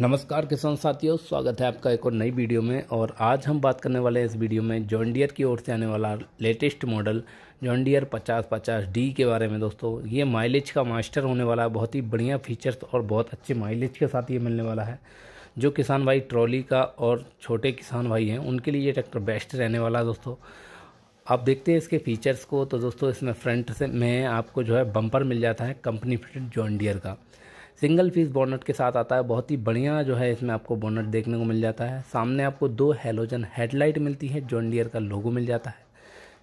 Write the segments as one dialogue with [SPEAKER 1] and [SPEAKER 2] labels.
[SPEAKER 1] नमस्कार किसान साथियों स्वागत है आपका एक और नई वीडियो में और आज हम बात करने वाले हैं इस वीडियो में जॉन्डियर की ओर से आने वाला लेटेस्ट मॉडल जॉन्डियर पचास पचास डी के बारे में दोस्तों ये माइलेज का मास्टर होने वाला है बहुत ही बढ़िया फीचर्स और बहुत अच्छे माइलेज के साथ ये मिलने वाला है जो किसान भाई ट्रॉली का और छोटे किसान भाई हैं उनके लिए ये ट्रैक्टर बेस्ट रहने वाला है दोस्तों आप देखते हैं इसके फीचर्स को तो दोस्तों इसमें फ्रंट से में आपको जो है बम्पर मिल जाता है कंपनी फिटेड जॉन्डियर का सिंगल पीस बोनट के साथ आता है बहुत ही बढ़िया जो है इसमें आपको बोनट देखने को मिल जाता है सामने आपको दो हेलोजन हेडलाइट मिलती है जॉन का लोगो मिल जाता है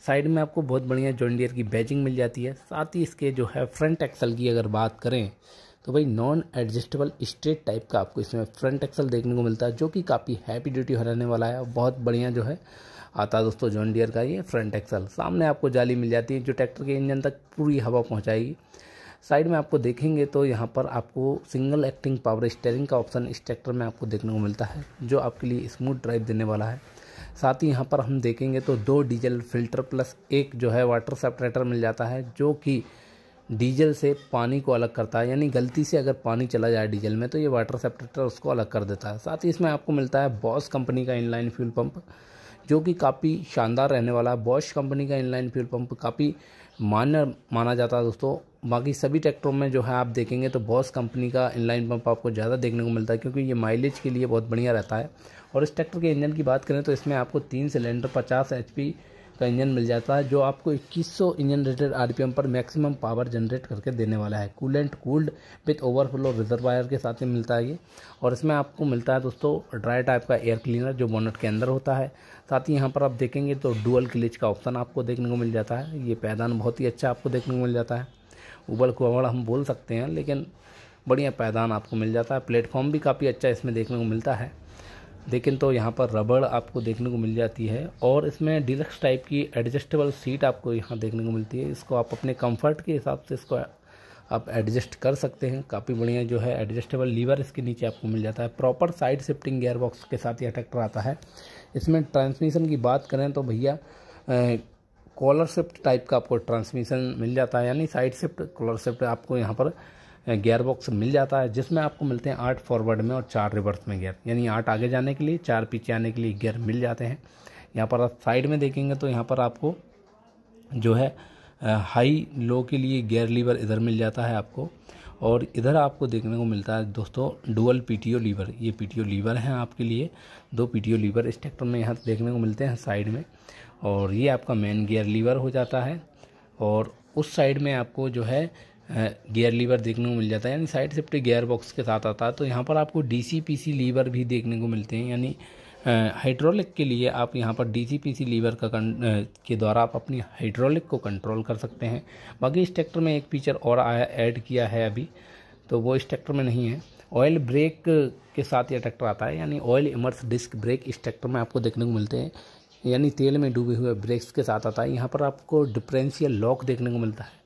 [SPEAKER 1] साइड में आपको बहुत बढ़िया जॉन्डियर की बैजिंग मिल जाती है साथ ही इसके जो है फ्रंट एक्सल की अगर बात करें तो भाई नॉन एडजस्टेबल स्ट्रेट टाइप का आपको इसमें फ्रंट एक्सल देखने को मिलता है जो कि काफ़ी हैप्पी ड्यूटी रहने वाला है और बहुत बढ़िया जो है आता है दोस्तों जॉन डियर का ये फ्रंट एक्सल सामने आपको जाली मिल जाती है जो ट्रैक्टर के इंजन तक पूरी हवा पहुँचाएगी साइड में आपको देखेंगे तो यहाँ पर आपको सिंगल एक्टिंग पावर स्टेयरिंग का ऑप्शन इस ट्रैक्टर में आपको देखने को मिलता है जो आपके लिए स्मूथ ड्राइव देने वाला है साथ ही यहाँ पर हम देखेंगे तो दो डीजल फिल्टर प्लस एक जो है वाटर सेपरेटर मिल जाता है जो कि डीजल से पानी को अलग करता है यानी गलती से अगर पानी चला जाए डीजल में तो ये वाटर सेपरेटर उसको अलग कर देता है साथ ही इसमें आपको मिलता है बॉस कंपनी का इनलाइन फ्यूल पंप जो कि काफ़ी शानदार रहने वाला है बॉश कंपनी का इनलाइन फ्यूल पंप काफ़ी मान्य माना जाता है दोस्तों बाकी सभी ट्रैक्टरों में जो है आप देखेंगे तो बॉस कंपनी का इनलाइन पंप आपको ज़्यादा देखने को मिलता है क्योंकि ये माइलेज के लिए बहुत बढ़िया रहता है और इस ट्रैक्टर के इंजन की बात करें तो इसमें आपको तीन सिलेंडर पचास एच का इंजन मिल जाता है जो आपको 2100 इंजन रेटेड आरपीएम पर मैक्सिमम पावर जनरेट करके देने वाला है coolant cooled with overflow reservoir के साथ में मिलता है ये और इसमें आपको मिलता है दोस्तों ड्राई टाइप का एयर क्लीनर जो बोनट के अंदर होता है साथ ही यहाँ पर आप देखेंगे तो डुअल क्लिच का ऑप्शन आपको देखने को मिल जाता है ये पैदान बहुत ही अच्छा आपको देखने को मिल जाता है उबड़ कुबड़ हम बोल सकते हैं लेकिन बढ़िया पैदान आपको मिल जाता है प्लेटफॉर्म भी काफ़ी अच्छा इसमें देखने को मिलता है लेकिन तो यहाँ पर रबड़ आपको देखने को मिल जाती है और इसमें डिलक्स टाइप की एडजस्टेबल सीट आपको यहाँ देखने को मिलती है इसको आप अपने कंफर्ट के हिसाब से इसको आप एडजस्ट कर सकते हैं काफ़ी बढ़िया जो है एडजस्टेबल लीवर इसके नीचे आपको मिल जाता है प्रॉपर साइड शिफ्टिंग गेयरबॉक्स के साथ ये ट्रैक्टर आता है इसमें ट्रांसमिशन की बात करें तो भैया कॉलर शिफ्ट टाइप का आपको ट्रांसमिशन मिल जाता है यानी साइड शिफ्ट कॉलर शिफ्ट आपको यहाँ पर गियर बॉक्स मिल जाता है जिसमें आपको मिलते हैं आठ फॉरवर्ड में और चार रिवर्स में गियर यानी आठ आगे जाने के लिए चार पीछे आने के लिए गियर मिल जाते हैं यहाँ पर आप साइड में देखेंगे तो यहाँ पर आपको जो है हाई लो के लिए गियर लीवर इधर मिल जाता है आपको और इधर आपको देखने को मिलता है दोस्तों डुअल पीटीओ लीवर ये पीटीओ लीवर हैं आपके लिए दो पीटीओ लीवर इस ट्रैक्टर में यहाँ देखने को मिलते हैं साइड में और ये आपका मेन गियर लीवर हो जाता है और उस साइड में आपको जो है गियर लीवर देखने को मिल जाता है यानी साइड शिफ्ट गियर बॉक्स के साथ आता है तो यहाँ पर आपको D C P C lever भी देखने को मिलते हैं यानी हाइड्रोलिक के लिए आप यहाँ पर D C P C lever का के द्वारा आप अपनी हाइड्रोलिक को कंट्रोल कर सकते हैं बाकी इस ट्रैक्टर में एक फीचर और आया ऐड किया है अभी तो वो इस ट्रैक्टर में नहीं है ऑयल ब्रेक के साथ ये ट्रैक्टर आता है यानी ऑयल इमर्स डिस्क ब्रेक इस ट्रैक्टर में आपको देखने को मिलते हैं यानी तेल में डूबे हुए ब्रेक्स के साथ आता है यहाँ पर आपको डिफरेंशियल लॉक देखने को मिलता है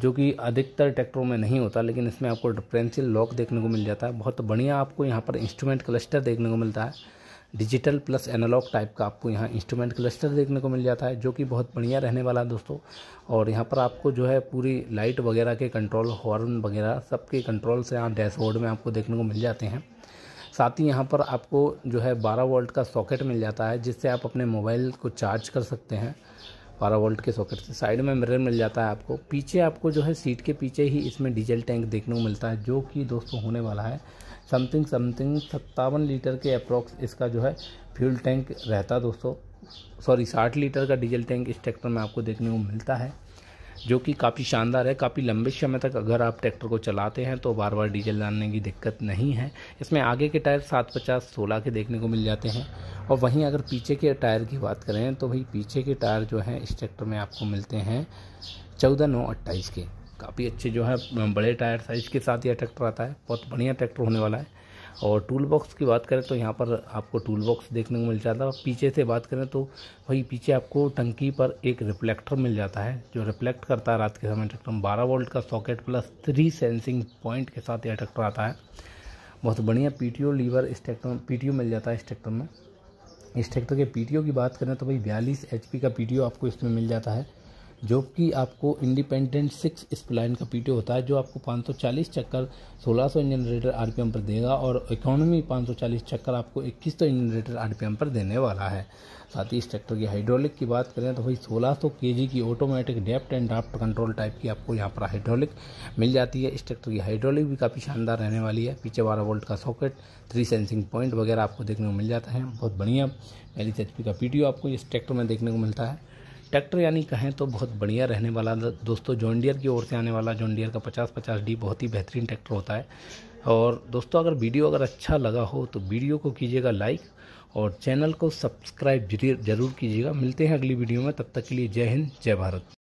[SPEAKER 1] जो कि अधिकतर ट्रैक्टरों में नहीं होता लेकिन इसमें आपको डिफरेंशियल लॉक देखने को मिल जाता है बहुत बढ़िया आपको यहाँ पर इंस्ट्रूमेंट क्लस्टर देखने को मिलता है डिजिटल प्लस एनालॉग टाइप का आपको यहाँ इंस्ट्रूमेंट क्लस्टर देखने को मिल जाता है जो कि बहुत बढ़िया रहने वाला है दोस्तों और यहाँ पर आपको जो है पूरी लाइट वगैरह के कंट्रोल हॉर्न वगैरह सबके कंट्रोल से यहाँ डैशबोर्ड में आपको देखने को मिल जाते हैं साथ ही यहाँ पर आपको जो है 12 वोल्ट का सॉकेट मिल जाता है जिससे आप अपने मोबाइल को चार्ज कर सकते हैं 12 वोल्ट के सॉकेट से साइड में मिरर मिल जाता है आपको पीछे आपको जो है सीट के पीछे ही इसमें डीजल टैंक देखने को मिलता है जो कि दोस्तों होने वाला है समथिंग समथिंग सत्तावन लीटर के अप्रोक्स इसका जो है फ्यूल टैंक रहता दोस्तों सॉरी साठ लीटर का डीजल टैंक इस ट्रैक्टर में आपको देखने को मिलता है जो कि काफ़ी शानदार है काफ़ी लंबे समय तक अगर आप ट्रैक्टर को चलाते हैं तो बार बार डीजल डालने की दिक्कत नहीं है इसमें आगे के टायर सात पचास सोलह के देखने को मिल जाते हैं और वहीं अगर पीछे के टायर की बात करें तो वही पीछे के टायर जो हैं इस ट्रैक्टर में आपको मिलते हैं चौदह नौ अट्ठाईस के काफ़ी अच्छे जो है बड़े टायर साइज़ के साथ यह ट्रैक्टर आता है बहुत बढ़िया ट्रैक्टर होने वाला है और टूल बॉक्स की बात करें तो यहाँ पर आपको टूल बॉक्स देखने को मिल जाता है और पीछे से बात करें तो वही पीछे आपको टंकी पर एक रिफ्लेक्टर मिल जाता है जो रिफ्लेक्ट करता है रात के समय ट्रैक्टर तो बारह वोल्ट का socket plus three sensing point के साथ यह ट्रैक्टर आता है बहुत बढ़िया पी लीवर इस ट्रैक्टर में पी मिल जाता है इस ट्रैक्टर में इस ट्रैक्टर के पी की बात करें तो भाई बयालीस एच का पी आपको इसमें मिल जाता है जो कि आपको इंडिपेंडेंट सिक्स स्प्लाइन का पीटीओ होता है जो आपको 540 चक्कर 1600 इंजन रेटर आरपीएम पर देगा और इकोनॉमी 540 चक्कर आपको 2100 इंजन रेटर आरपीएम पर देने वाला है साथ ही इस ट्रैक्टर की हाइड्रोलिक की बात करें तो वही 1600 केजी की automatic depth and draft control type की आपको यहाँ पर हाइड्रोलिक मिल जाती है इस ट्रैक्टर की हाइड्रोलिक भी काफ़ी शानदार रहने वाली है पीछे बारह वोल्ट का सॉकेट थ्री सेंसिंग पॉइंट वगैरह आपको देखने को मिल जाता है बहुत बढ़िया एल एच का पी आपको इस ट्रैक्टर में देखने को मिलता है ट्रैक्टर यानी कहें तो बहुत बढ़िया रहने वाला दोस्तों जॉन्डियर की ओर से आने वाला जॉन्डियर का पचास पचास डी बहुत ही बेहतरीन ट्रैक्टर होता है और दोस्तों अगर वीडियो अगर अच्छा लगा हो तो वीडियो को कीजिएगा लाइक और चैनल को सब्सक्राइब जरूर कीजिएगा मिलते हैं अगली वीडियो में तब तक के लिए जय हिंद जय भारत